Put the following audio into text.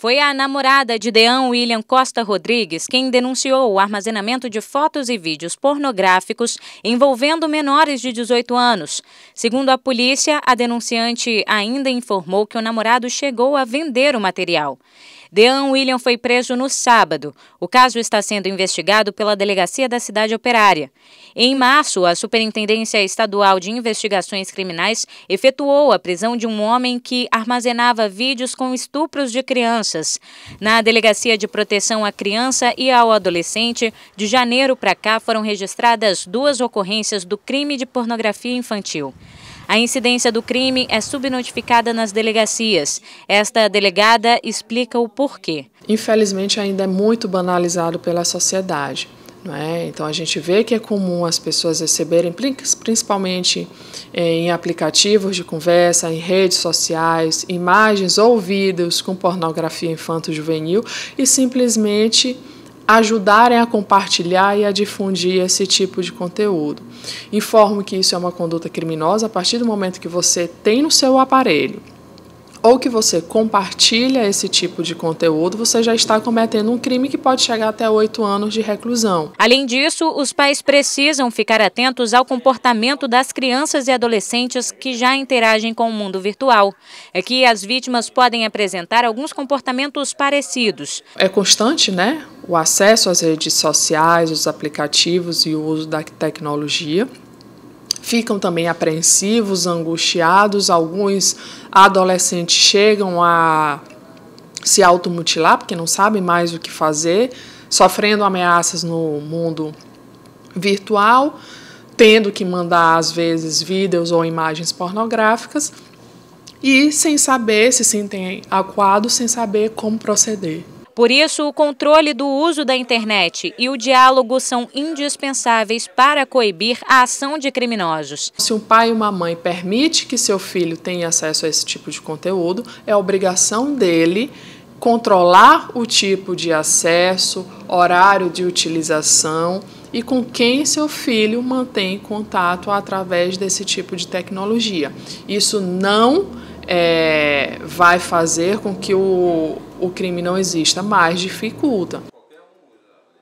Foi a namorada de Deão William Costa Rodrigues quem denunciou o armazenamento de fotos e vídeos pornográficos envolvendo menores de 18 anos. Segundo a polícia, a denunciante ainda informou que o namorado chegou a vender o material. Dean William foi preso no sábado. O caso está sendo investigado pela Delegacia da Cidade Operária. Em março, a Superintendência Estadual de Investigações Criminais efetuou a prisão de um homem que armazenava vídeos com estupros de crianças. Na Delegacia de Proteção à Criança e ao Adolescente, de janeiro para cá foram registradas duas ocorrências do crime de pornografia infantil. A incidência do crime é subnotificada nas delegacias. Esta delegada explica o porquê. Infelizmente, ainda é muito banalizado pela sociedade. É? Então a gente vê que é comum as pessoas receberem, principalmente eh, em aplicativos de conversa, em redes sociais, imagens ou vídeos com pornografia infanto-juvenil e simplesmente ajudarem a compartilhar e a difundir esse tipo de conteúdo. Informo que isso é uma conduta criminosa a partir do momento que você tem no seu aparelho ou que você compartilha esse tipo de conteúdo, você já está cometendo um crime que pode chegar até oito anos de reclusão. Além disso, os pais precisam ficar atentos ao comportamento das crianças e adolescentes que já interagem com o mundo virtual. É que as vítimas podem apresentar alguns comportamentos parecidos. É constante, né? O acesso às redes sociais, os aplicativos e o uso da tecnologia. Ficam também apreensivos, angustiados. Alguns adolescentes chegam a se automutilar, porque não sabem mais o que fazer, sofrendo ameaças no mundo virtual, tendo que mandar, às vezes, vídeos ou imagens pornográficas e sem saber se sentem acuados, sem saber como proceder. Por isso, o controle do uso da internet e o diálogo são indispensáveis para coibir a ação de criminosos. Se um pai e uma mãe permite que seu filho tenha acesso a esse tipo de conteúdo, é obrigação dele controlar o tipo de acesso, horário de utilização e com quem seu filho mantém contato através desse tipo de tecnologia. Isso não é, vai fazer com que o, o crime não exista, mas dificulta.